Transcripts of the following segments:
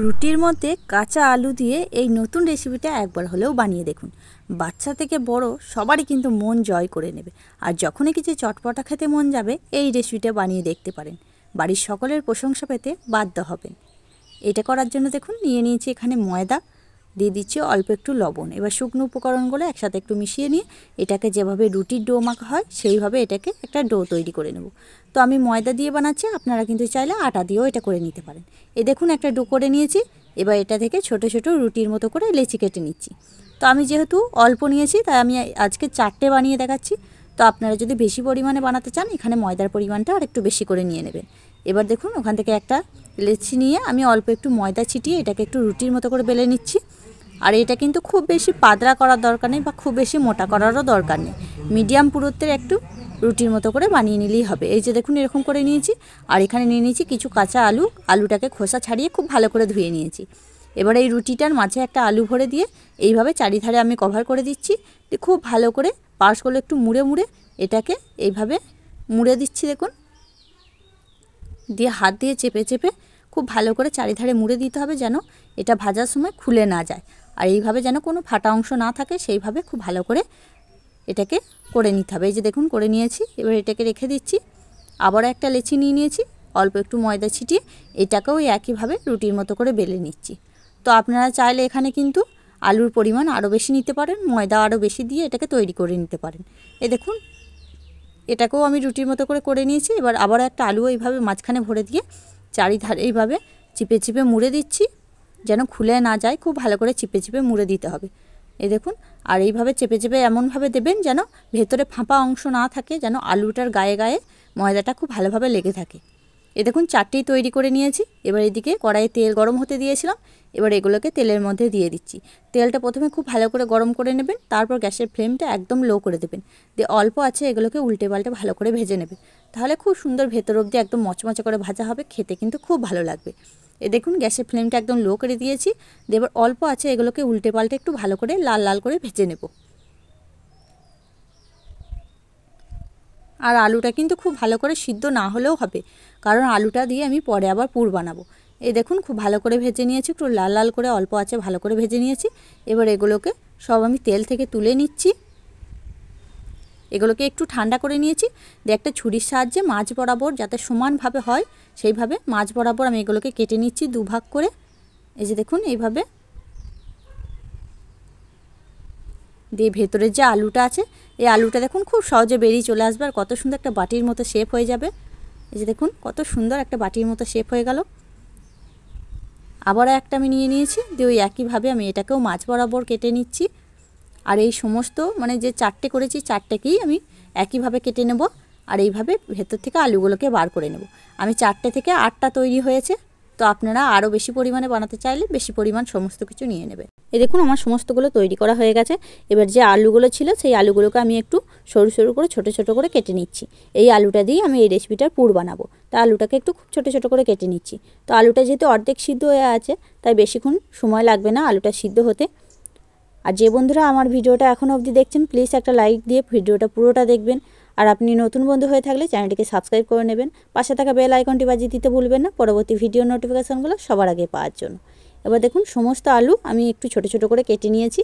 রুটির মধ্যে কাঁচা আলু দিয়ে এই নতুন রেসিপিটা একবার হলেও বানিয়ে দেখুন বাচ্চা থেকে বড় সবারই কিন্তু মন জয় করে নেবে আর যখনই কিছু চটপটা খেতে মন যাবে এই রেসিপিটা বানিয়ে দেখতে পারেন বাড়ির সকলের প্রশংসা পেতে বাধ্য হবেন এটা করার জন্য দেখুন নিয়ে নিয়েছি এখানে ময়দা দিয়ে দিচ্ছি অল্প একটু লবণ এবার শুকনো উপকরণগুলো একসাথে একটু মিশিয়ে নিয়ে এটাকে যেভাবে রুটির ডো মাখা হয় সেইভাবে এটাকে একটা ডো তৈরি করে নেব তো আমি ময়দা দিয়ে বানাচ্ছি আপনারা কিন্তু চাইলে আটা দিয়েও এটা করে নিতে পারেন এ দেখুন একটা ডো করে নিয়েছি এবার এটা থেকে ছোট ছোট রুটির মতো করে লেচি কেটে নিচ্ছি তো আমি যেহেতু অল্প নিয়েছি তাই আমি আজকে চারটে বানিয়ে দেখাচ্ছি তো আপনারা যদি বেশি পরিমাণে বানাতে চান এখানে ময়দার পরিমাণটা আর একটু বেশি করে নিয়ে নেবেন এবার দেখুন ওখান থেকে একটা লেচি নিয়ে আমি অল্প একটু ময়দা ছিটিয়ে এটাকে একটু রুটির মতো করে বেলে নিচ্ছি আর এটা কিন্তু খুব বেশি পাদরা করার দরকার নেই বা খুব বেশি মোটা করারও দরকার নেই মিডিয়াম পুরুত্বের একটু রুটির মতো করে বানিয়ে নিলেই হবে এই যে দেখুন এরকম করে নিয়েছি আর এখানে নিয়ে নিয়েছি কিছু কাঁচা আলু আলুটাকে খোসা ছাড়িয়ে খুব ভালো করে ধুয়ে নিয়েছি এবার এই রুটিটার মাঝে একটা আলু ভরে দিয়ে এইভাবে চারিধারে আমি কভার করে দিচ্ছি খুব ভালো করে পাশগুলো একটু মুড়ে মুড়ে এটাকে এইভাবে মুড়ে দিচ্ছি দেখুন দিয়ে হাত দিয়ে চেপে চেপে খুব ভালো করে চারিধারে মুড়ে দিতে হবে যেন এটা ভাজার সময় খুলে না যায় আর এইভাবে যেন কোনো ফাটা অংশ না থাকে সেইভাবে খুব ভালো করে এটাকে করে নিতে হবে এই যে দেখুন করে নিয়েছি এবার এটাকে রেখে দিচ্ছি আবার একটা লেচি নিয়ে নিয়েছি অল্প একটু ময়দা ছিটিয়ে এটাকেও একইভাবে রুটির মতো করে বেলে নিচ্ছি তো আপনারা চাইলে এখানে কিন্তু আলুর পরিমাণ আরও বেশি নিতে পারেন ময়দা আরও বেশি দিয়ে এটাকে তৈরি করে নিতে পারেন এ দেখুন এটাকেও আমি রুটির মতো করে করে নিয়েছি এবার আবার একটা আলু এইভাবে মাঝখানে ভরে দিয়ে চারিধারে এইভাবে চিপে চিপে মুড়ে দিচ্ছি যেন খুলে না যায় খুব ভালো করে চিপে চিপে মুড়ে দিতে হবে এ দেখুন আর এইভাবে চেপে চেপে এমনভাবে দেবেন যেন ভেতরে ফাঁপা অংশ না থাকে যেন আলুটার গায়ে গায়ে ময়দাটা খুব ভালোভাবে লেগে থাকে এ দেখুন চারটি তৈরি করে নিয়েছি এবার এদিকে কড়াইয়ে তেল গরম হতে দিয়েছিলাম এবার এগুলোকে তেলের মধ্যে দিয়ে দিচ্ছি তেলটা প্রথমে খুব ভালো করে গরম করে নেবেন তারপর গ্যাসের ফ্লেমটা একদম লো করে দেবেন দিয়ে অল্প আছে এগুলোকে উল্টে পাল্টে ভালো করে ভেজে নেবেন তাহলে খুব সুন্দর ভেতর অবধি একদম মচমচা করে ভাজা হবে খেতে কিন্তু খুব ভালো লাগবে এ দেখুন গ্যাসের ফ্লেমটা একদম লো করে দিয়েছি দিয়ে এবার অল্প আছে এগুলোকে উল্টে পাল্টে একটু ভালো করে লাল লাল করে ভেজে নেবো আর আলুটা কিন্তু খুব ভালো করে সিদ্ধ না হলেও হবে কারণ আলুটা দিয়ে আমি পরে আবার পুর বানাবো এই দেখুন খুব ভালো করে ভেজে নিয়েছি একটু লাল লাল করে অল্প আছে ভালো করে ভেজে নিয়েছি এবার এগুলোকে সব আমি তেল থেকে তুলে নিচ্ছি এগুলোকে একটু ঠান্ডা করে নিয়েছি দিয়ে একটা ছুরির সাহায্যে মাছ বরাবর যাতে সমানভাবে হয় সেইভাবে মাছ বরাবর আমি এগুলোকে কেটে নিচ্ছি দুভাগ করে এই যে দেখুন এইভাবে দিয়ে ভেতরের যে আলুটা আছে এই আলুটা দেখুন খুব সহজে বেরিয়ে চলে আসবে আর কত সুন্দর একটা বাটির মতো শেপ হয়ে যাবে এই যে দেখুন কত সুন্দর একটা বাটির মতো শেপ হয়ে গেল আবারও একটা আমি নিয়ে নিয়েছি দিয়ে ওই একইভাবে আমি এটাকেও মাছ বরাবর কেটে নিচ্ছি আর এই সমস্ত মানে যে চারটে করেছি চারটেকেই আমি একইভাবে কেটে নেব আর এইভাবে ভেতর থেকে আলুগুলোকে বার করে নেব আমি চারটে থেকে আটটা তৈরি হয়েছে তো আপনারা আরও বেশি পরিমাণে বানাতে চাইলে বেশি পরিমাণ সমস্ত কিছু নিয়ে নেবে এই দেখুন আমার সমস্তগুলো তৈরি করা হয়ে গেছে এবার যে আলুগুলো ছিল সেই আলুগুলোকে আমি একটু সরু সরু করে ছোট ছোট করে কেটে নিচ্ছি এই আলুটা দিয়ে আমি এই রেসিপিটার পুর বানাবো তা আলুটাকে একটু খুব ছোটো ছোটো করে কেটে নিচ্ছি তো আলুটা যেহেতু অর্ধেক সিদ্ধ হয়ে আছে তাই বেশিক্ষণ সময় লাগবে না আলুটা সিদ্ধ হতে আর যে বন্ধুরা আমার ভিডিওটা এখন অবধি দেখছেন প্লিজ একটা লাইক দিয়ে ভিডিওটা পুরোটা দেখবেন আর আপনি নতুন বন্ধু হয়ে থাকলে চ্যানেলটিকে সাবস্ক্রাইব করে নেবেন পাশে থাকা বেল আইকনটি বাজিয়ে দিতে ভুলবেন না পরবর্তী ভিডিও নোটিফিকেশানগুলো সবার আগে পাওয়ার জন্য এবার দেখুন সমস্ত আলু আমি একটু ছোট ছোট করে কেটে নিয়েছি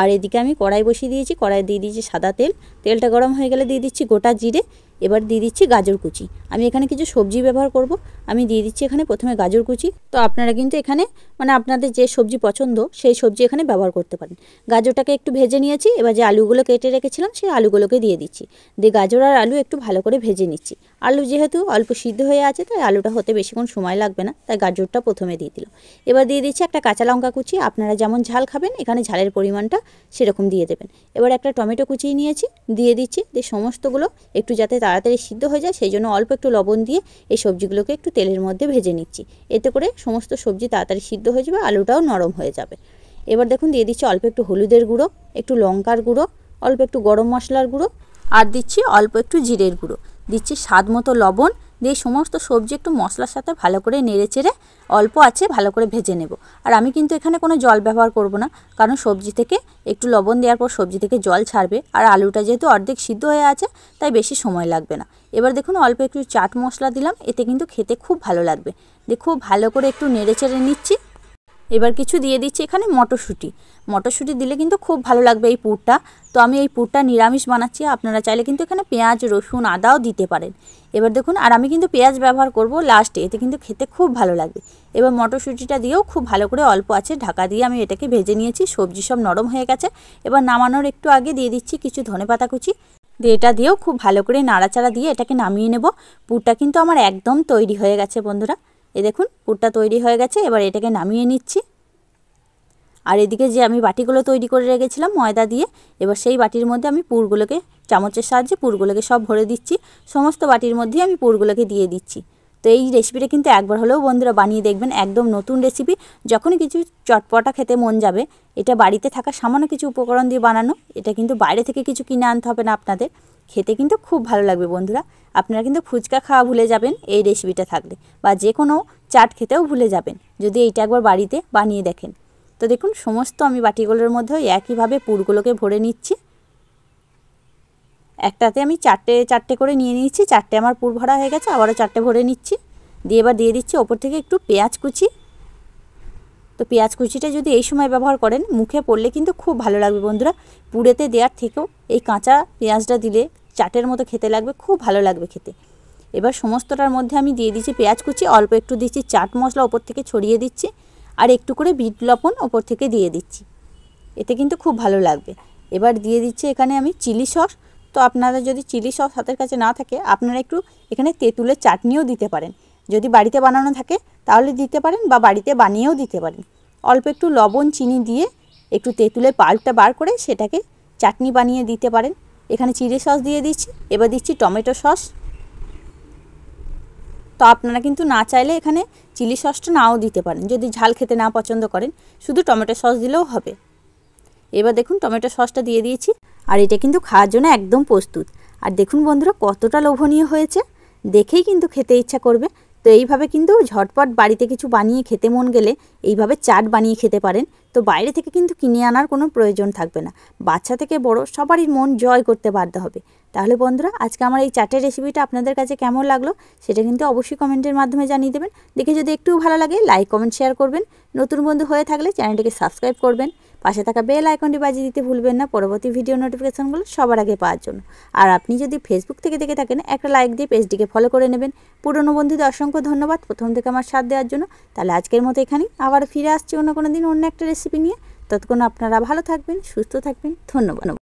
আর এদিকে আমি কড়াই বসিয়ে দিয়েছি কড়াই দিয়ে দিয়েছি সাদা তেল তেলটা গরম হয়ে গেলে দিয়ে দিচ্ছি গোটা জিরে এবার দিয়ে দিচ্ছি গাজর কুচি আমি এখানে কিছু সবজি ব্যবহার করব আমি দিয়ে দিচ্ছি এখানে প্রথমে গাজর কুচি তো আপনারা কিন্তু এখানে মানে আপনাদের যে সবজি পছন্দ সেই সবজি এখানে ব্যবহার করতে পারেন গাজরটাকে একটু ভেজে নিয়েছি এবার যে আলুগুলো কেটে রেখেছিলাম সেই আলুগুলোকে দিয়ে দিচ্ছি দিয়ে গাজর আর আলু একটু ভালো করে ভেজে নিচ্ছি আলু যেহেতু অল্প সিদ্ধ হয়ে আছে তাই আলুটা হতে বেশিক্ষণ সময় লাগবে না তাই গাজরটা প্রথমে দিয়ে দিল এবার দিয়ে দিচ্ছি একটা কাঁচা লঙ্কা কুচি আপনারা যেমন ঝাল খাবেন এখানে ঝালের পরিমাণটা সেরকম দিয়ে দেবেন এবার একটা টমেটো কুচিয়ে নিয়েছি দিয়ে দিচ্ছি দিয়ে সমস্তগুলো একটু যাতে তার তাড়াতাড়ি সিদ্ধ হয়ে যায় সেই জন্য অল্প একটু লবণ দিয়ে এই সবজিগুলোকে একটু তেলের মধ্যে ভেজে নিচ্ছি এতে করে সমস্ত সবজি তাড়াতাড়ি সিদ্ধ হয়ে যাবে আলুটাও নরম হয়ে যাবে এবার দেখুন দিয়ে দিচ্ছি অল্প একটু হলুদের গুঁড়ো একটু লঙ্কার গুঁড়ো অল্প একটু গরম মশলার গুঁড়ো আর দিচ্ছি অল্প একটু জিরের গুঁড়ো দিচ্ছি স্বাদ মতো লবণ দিয়ে সমস্ত সবজি একটু মশলার সাথে ভালো করে নেড়ে চেড়ে অল্প আছে ভালো করে ভেজে নেব আর আমি কিন্তু এখানে কোনো জল ব্যবহার করব না কারণ সবজি থেকে একটু লবণ দেওয়ার পর সবজি থেকে জল ছাড়বে আর আলুটা যেহেতু অর্ধেক সিদ্ধ হয়ে আছে তাই বেশি সময় লাগবে না এবার দেখুন অল্প একটু চাট মশলা দিলাম এতে কিন্তু খেতে খুব ভালো লাগবে দিয়ে খুব ভালো করে একটু নেড়ে চেড়ে নিচ্ছি এবার কিছু দিয়ে দিচ্ছি এখানে মটরশুঁটি মটরশুঁটি দিলে কিন্তু খুব ভালো লাগবে এই পুরটা তো আমি এই পুরটা নিরামিষ বানাচ্ছি আপনারা চাইলে কিন্তু এখানে পেঁয়াজ রসুন আদাও দিতে পারেন এবার দেখুন আর আমি কিন্তু পেঁয়াজ ব্যবহার করব লাস্টে এতে কিন্তু খেতে খুব ভালো লাগবে এবার মটরশুঁটিটা দিয়েও খুব ভালো করে অল্প আছে ঢাকা দিয়ে আমি এটাকে ভেজে নিয়েছি সবজি সব নরম হয়ে গেছে এবার নামানোর একটু আগে দিয়ে দিচ্ছি কিছু ধনে পাতা কুচি দিয়ে এটা দিয়েও খুব ভালো করে নাড়াচাড়া দিয়ে এটাকে নামিয়ে নেব পুরটা কিন্তু আমার একদম তৈরি হয়ে গেছে বন্ধুরা এ দেখুন পুরটা তৈরি হয়ে গেছে এবার এটাকে নামিয়ে নিচ্ছি আর এদিকে যে আমি বাটিগুলো তৈরি করে রেখেছিলাম ময়দা দিয়ে এবার সেই বাটির মধ্যে আমি পুরগুলোকে চামচের সাহায্যে পুরগুলোকে সব ভরে দিচ্ছি সমস্ত বাটির মধ্যে আমি পুরগুলোকে দিয়ে দিচ্ছি তো এই রেসিপিটা কিন্তু একবার হলেও বন্ধুরা বানিয়ে দেখবেন একদম নতুন রেসিপি যখনই কিছু চটপটা খেতে মন যাবে এটা বাড়িতে থাকা সামান্য কিছু উপকরণ দিয়ে বানানো এটা কিন্তু বাইরে থেকে কিছু কিনে আনতে হবে না আপনাদের খেতে কিন্তু খুব ভালো লাগবে বন্ধুরা আপনারা কিন্তু ফুচকা খাওয়া ভুলে যাবেন এই রেসিপিটা থাকলে বা যে কোনো চাট খেতেও ভুলে যাবেন যদি এইটা একবার বাড়িতে বানিয়ে দেখেন তো দেখুন সমস্ত আমি বাটিগুলোর ওই একইভাবে পুরগুলোকে ভরে নিচ্ছি একটাতে আমি চারটে চারটে করে নিয়ে নিচ্ছি চারটে আমার পুর ভরা হয়ে গেছে আবারও চারটে ভরে নিচ্ছি দিয়ে এবার দিয়ে দিচ্ছি ওপর থেকে একটু পেঁয়াজ কুচি তো পেঁয়াজ কুচিটা যদি এই সময় ব্যবহার করেন মুখে পড়লে কিন্তু খুব ভালো লাগবে বন্ধুরা পুড়েতে দেওয়ার থেকেও এই কাঁচা পেঁয়াজটা দিলে চাটের মতো খেতে লাগবে খুব ভালো লাগবে খেতে এবার সমস্তটার মধ্যে আমি দিয়ে দিচ্ছি পেঁয়াজ কুচি অল্প একটু দিচ্ছি চাট মশলা ওপর থেকে ছড়িয়ে দিচ্ছি আর একটু করে বিট লবণ ওপর থেকে দিয়ে দিচ্ছি এতে কিন্তু খুব ভালো লাগবে এবার দিয়ে দিচ্ছি এখানে আমি চিলি সস তো আপনারা যদি চিলি সস হাতের কাছে না থাকে আপনারা একটু এখানে তেঁতুলের চাটনিও দিতে পারেন যদি বাড়িতে বানানো থাকে তাহলে দিতে পারেন বা বাড়িতে বানিয়েও দিতে পারেন অল্প একটু লবণ চিনি দিয়ে একটু তেঁতুলের পাল্টটা বার করে সেটাকে চাটনি বানিয়ে দিতে পারেন এখানে চিড়ে সস দিয়ে দিচ্ছি এবার দিচ্ছি টমেটো সস তো আপনারা কিন্তু না চাইলে এখানে চিলি সসটা নাও দিতে পারেন যদি ঝাল খেতে না পছন্দ করেন শুধু টমেটো সস দিলেও হবে এবার দেখুন টমেটো সসটা দিয়ে দিয়েছি আর এটা কিন্তু খাওয়ার জন্য একদম প্রস্তুত আর দেখুন বন্ধুরা কতটা লোভনীয় হয়েছে দেখেই কিন্তু খেতে ইচ্ছা করবে তো এইভাবে কিন্তু ঝটপট বাড়িতে কিছু বানিয়ে খেতে মন গেলে এইভাবে চাট বানিয়ে খেতে পারেন তো বাইরে থেকে কিন্তু কিনে আনার কোনো প্রয়োজন থাকবে না বাচ্চা থেকে বড় সবারই মন জয় করতে বাধ্য হবে তাহলে বন্ধুরা আজকে আমার এই চাটের রেসিপিটা আপনাদের কাছে কেমন লাগলো সেটা কিন্তু অবশ্যই কমেন্টের মাধ্যমে জানিয়ে দেবেন দেখে যদি একটু ভালো লাগে লাইক কমেন্ট শেয়ার করবেন নতুন বন্ধু হয়ে থাকলে চ্যানেলটিকে সাবস্ক্রাইব করবেন পাশে থাকা বেল আইকনটি বাজিয়ে দিতে ভুলবেন না পরবর্তী ভিডিও নোটিফিকেশানগুলো সবার আগে পাওয়ার জন্য আর আপনি যদি ফেসবুক থেকে দেখে থাকেন একটা লাইক দিয়ে পেজটিকে ফলো করে নেবেন পুরনো বন্ধুদের অসংখ্য ধন্যবাদ প্রথম থেকে আমার সাথ দেওয়ার জন্য তাহলে আজকের মতো এখানেই আবার ফিরে আসছি অন্য কোনো দিন অন্য একটা রেসিপি নিয়ে ততক্ষণ আপনারা ভালো থাকবেন সুস্থ থাকবেন ধন্যবাদ